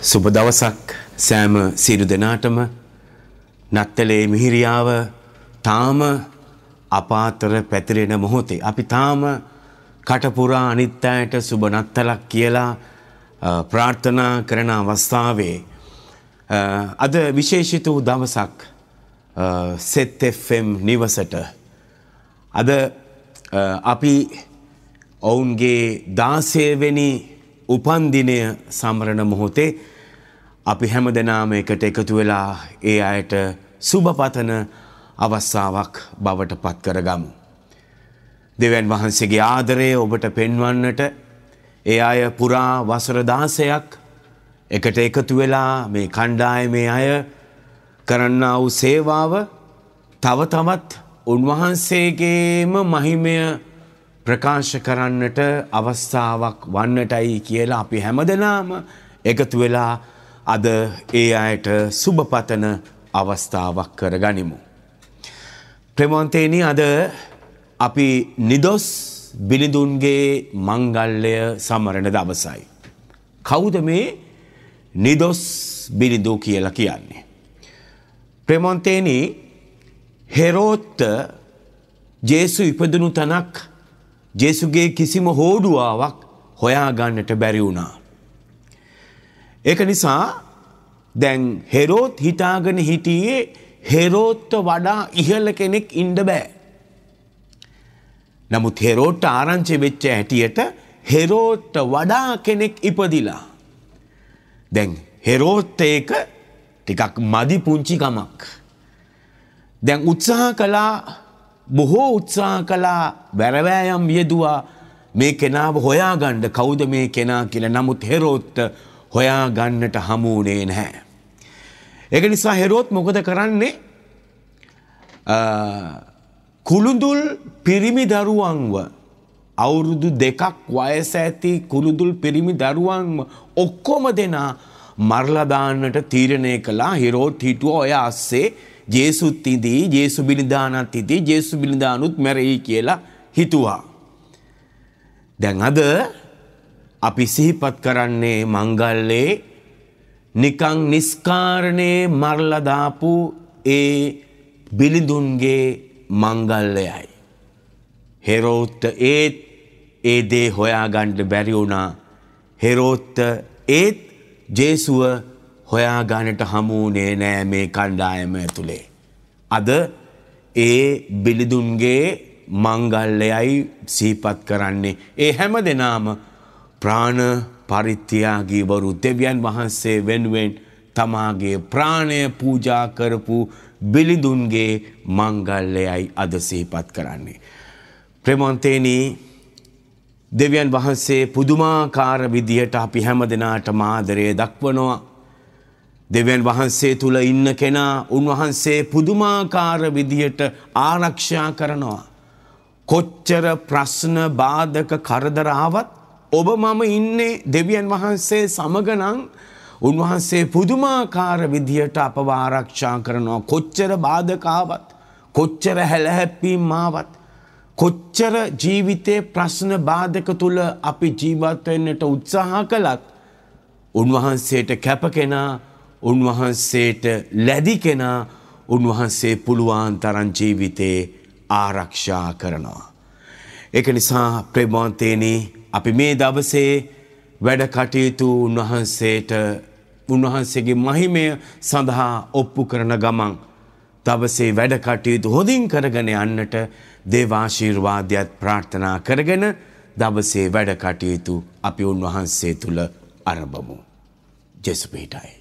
සුබ දවසක් සෑම සිරු දෙනාටම නත්තලේ මිහිරියාව තාම අපාතර පැතිරෙන මොහොතේ. අපි තාම කටපුරා අනිත්‍යයට සුබ නත්තලක් කියලා ප්‍රාර්ථනා කරන අවස්ථාවේ. අද විශේෂිත වූ දවසක් සෙත්Fම් නිවසට. අද අපි ඔවුන්ගේ දාසයවෙනි උපන්දිනය සමරණ මොහොතේ අපි හැම දෙනාම එකට එකතු වෙලා ඒ අයට සුභපතන අවස්සාවක් බවට පත් කරගමු. දෙවන් වහන්සේගේ ආදරය ඔබට පෙන්වන්නට ඒ අය පුරා වසරදාසයක් එකට එකතු වෙලා මේ කණ්ඩාය මේ අය කරන්න වූ සේවාව තව තමත් උන්වහන්සේගේම මහිමය ප්‍රකාශ කරන්නට අවස්ථාවක් වන්නටයි කියලා අපි හැමදෙනාම එකතු වෙලා අද ඒ අයට සුබපතන අවස්ථාවක් කරගනිමු. ප්‍රමෝන්තේනි අද අපි නිදොස් බිලිඳුන්ගේ මංගල්ලය සමරණ දවසයි. කෞද මේ නිදොස් බිලිඳූ කියලා කියන්නේ. ප්‍රමොන්තේනි හෙරෝත්ත ජේසු ඉපදනු තනක් ජේසුගේ කිසිම හෝඩුවාවක් හොයාගන්නට බැරි වුණා. ඒක නිසා දැන් හෙරෝත් හිතාගෙන හිටියේ හෙරෝත්ත වඩා ඉහල කෙනෙක් ඉන්ඩ බෑ. නමුත් හෙරෝට්ට ආරංචි වෙච්ච හැටියට හෙරෝට්ට වඩා කෙනෙක් ඉපදිලා. දැන් හෙරෝත්ත ඒක ටිකක් මදි පුංචිකමක්. දැන් උත්සාහ කලා බොහෝ උත්සාහ කළා වැරවෑයම් යෙදවා මේ කෙනාව හොයාගණ්ඩ කෞුද මේ කෙනා කියල නමුත් හෙරෝත්ත හොයා ගන්නට හමුවනේ නැහැ. එක නිසා හෙරෝත් මොකද කරන්නේ කුළුදුල් පිරිමි දරුවන්ව අවුරුදු දෙකක් වයස ඇති කුළුදුල් පිරිමි දරුවන්ව ඔක්කොම දෙනා මරලදාන්නට තීරණය කලා හිරෝත් හිටුව ඔය අස්සේ ජේසුත් ඉදී ජේසු බිනිදානත් ඉදී ජේසු බිනිදානුත් මැරෙයි කියලා හිතුවා. දැන් අද අපි සිහිපත් කරන්නේ මංගල්ලේ නිකං නිස්කාරණේ මරලා දාපු ඒ බිලිඳුන්ගේ මංගල්ලයයි. හෙරෝත්ත ඒත් ඒ දේ හොයාගන්න බැරි වුණා. හෙරෝත්ත ඒත් ජේසුව හොයා ගානට හමුුණේ නෑ මේ කණ්ඩායම ඇතුළේ. අද ඒ බිලිදුන්ගේ මංගල්ලයයි සීපත් කරන්නේ. ඒ හැම දෙනාම ප්‍රාණ පරිත්‍යයාගීවරු දෙවියන් වහන්සේ වෙනුවෙන් තමාගේ ප්‍රාණය පූජා කරපු බිලිදුන්ගේ මංගල්ලයයි අද සීපත් කරන්නේ. ප්‍රමොන්තේනී දෙවියන් වහන්සේ පුදුමාකාර විදිහට අපි හැම දෙනාට මාදරය දක්වනවා දෙවන් වහන්සේ තුළ ඉන්න කෙනා උන්වහන්සේ පුදුමාකාර විදියට ආරක්ෂා කරනවා. කොච්චර ප්‍රශ්න බාධක කරදරාවත් ඔබ මම ඉන්නේ දෙවියන් වහන්සේ සමගනං උන්වහන්සේ පුදුමාකාර විදියට අපව ආරක්ෂා කරනවා කොච්චර බාධකාවත් කොච්චර හැලහැප්පීම් මාවත් කොච්චර ජීවිතේ ප්‍රශ්න බාධක තුල අපි ජීවත් වෙන්නට උත්සාහ කළත් උන්වහන්සේට කැප කෙනා උන්වහන්සේට ලැදි කෙනා උන්වහන්සේ පුළුවන් තරන් ජීවිතේ ආරක්ෂා කරනවා. ඒක නිසා ප්‍රේමන්තේනී අපි මේ දවසේ වැඩ කටයුතු උන්වහන්සේට උන්වහන්සේගේ මහිමය සඳහා ඔප්පු කරන ගමන් දවසේ වැඩ කටයුතු හොඳින් කරගෙන යන්නට දේවාශීර්වාදයක් ප්‍රාර්ථනා කරගෙන දවසේ වැඩ කටයුතු අපි උන්වහන්සේ තුළ අරබමු. ජෙසුපීටයි.